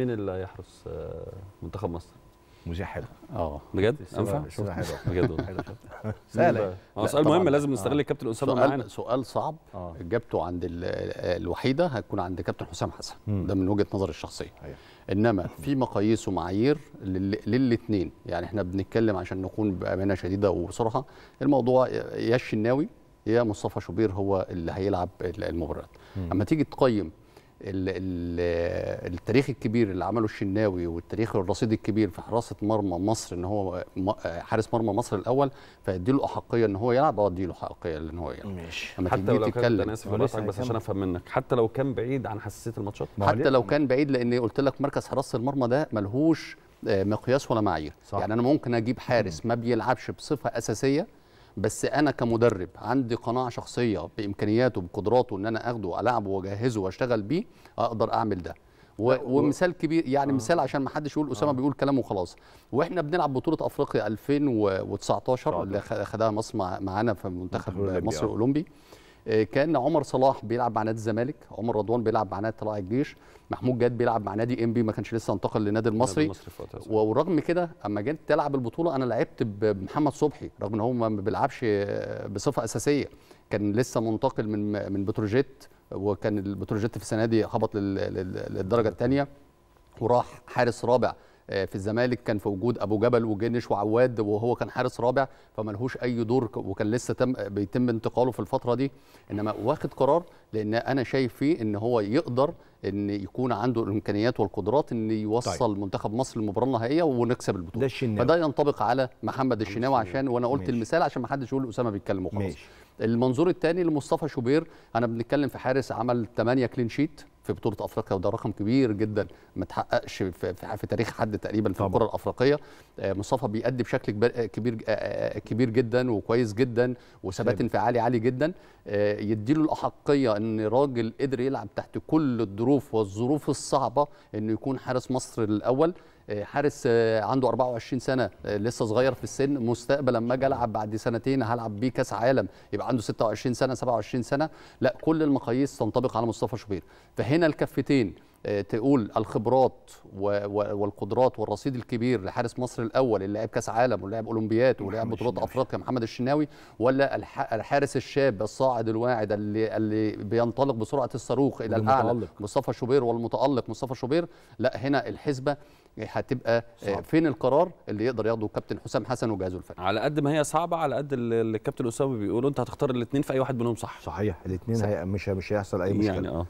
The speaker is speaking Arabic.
مين اللي هيحرس آه، منتخب مصر؟ مذيع حلو اه بجد انفع بجد والله حلو آه، سؤال مهم لازم آه. نستغل الكابتن اسامه معانا سؤال صعب اجابته عند الوحيده هتكون عند كابتن حسام حسن ده من وجهه نظري الشخصيه ايوه انما في مقاييس ومعايير للاثنين يعني احنا بنتكلم عشان نكون بامانه شديده وبصراحه الموضوع يا الشناوي يا مصطفى شوبير هو اللي هيلعب المباريات اما تيجي تقيم التاريخ الكبير اللي عمله الشناوي والتاريخ الرصيد الكبير في حراسه مرمى مصر ان هو حارس مرمى مصر الاول فيدي له احقيه ان هو يلعب او آه، ادي له احقيه ان هو يلعب ماشي حتى لو كان انا اسف بس عشان افهم منك حتى لو كان بعيد عن حساسيه الماتشات حتى لو كان بعيد لان قلت لك مركز حراسه المرمى ده ملهوش آه، مقياس ولا معايير يعني انا ممكن اجيب حارس ما بيلعبش بصفه اساسيه بس انا كمدرب عندي قناعه شخصيه بامكانياته بقدراته ان انا اخده العبه واجهزه واشتغل بيه اقدر اعمل ده و... ومثال كبير يعني آه. مثال عشان ما حدش يقول اسامه آه. بيقول كلام وخلاص واحنا بنلعب بطوله افريقيا 2019 اللي خدها مصر معانا في منتخب مصر آه. الاولمبي آه. آه، كان عمر صلاح بيلعب مع نادي الزمالك عمر رضوان بيلعب مع نادي طلائع الجيش محمود جاد بيلعب مع نادي ام بي ما كانش لسه انتقل للنادي المصري ورغم كده اما جيت تلعب البطوله انا لعبت بمحمد صبحي رغم ان هو ما بيلعبش آه، بصفه اساسيه كان لسه منتقل من من بتروجيت وكان البتروجيت في السنه دي هبط للدرجه الثانيه وراح حارس رابع آه، في الزمالك كان في وجود ابو جبل وجنش وعواد وهو كان حارس رابع فملهوش اي دور وكان لسه تم بيتم انتقاله في الفتره دي انما واخد قرار لان انا شايف فيه ان هو يقدر ان يكون عنده الامكانيات والقدرات ان يوصل طيب. منتخب مصر للمباراه النهائيه ونكسب البطوله ده الشناوي. فده ينطبق على محمد الشناوي عشان وانا قلت ماشي. المثال عشان ما حدش يقول اسامه بيتكلم وخلاص المنظور الثاني لمصطفى شوبير انا بنتكلم في حارس عمل 8 كلين شيت في بطوله افريقيا وده رقم كبير جدا ما اتحققش في, في تاريخ حد تقريبا في الكره الافريقيه آه، مصطفى بيأدي بشكل كبير آه، آه، كبير جدا وكويس جدا وثبات انفعالي عالي جدا يديله الاحقيه ان راجل قدر يلعب تحت كل الظروف والظروف الصعبه انه يكون حارس مصر الاول حارس آه، عنده 24 سنه آه، لسه صغير في السن مستقبلا ما اجي العب بعد سنتين هلعب بيه كاس عالم يبقى عنده 26 سنه 27 سنه لا كل المقاييس تنطبق على مصطفى شوبير فهنا الكفتين آه، تقول الخبرات والقدرات والرصيد الكبير لحارس مصر الاول اللي لعب كاس عالم ولاعب اولمبيات ولاعب بطولات افريقيا محمد الشناوي ولا الحارس الشاب الصاعد الواعد اللي اللي بينطلق بسرعه الصاروخ الى الاعلى مصطفى شوبير والمتالق مصطفى شوبير لا هنا الحسبه هتبقى آه، صعب. فين القرار اللي يقدر ياخده كابتن حسام حسن وجهازه الفني على قد ما هي صعبه على قد الكابتن اسامه بيقول انت هتختار الاثنين في اي واحد منهم صح صحيح الاثنين مش مش هيحصل اي مشكله يعني اه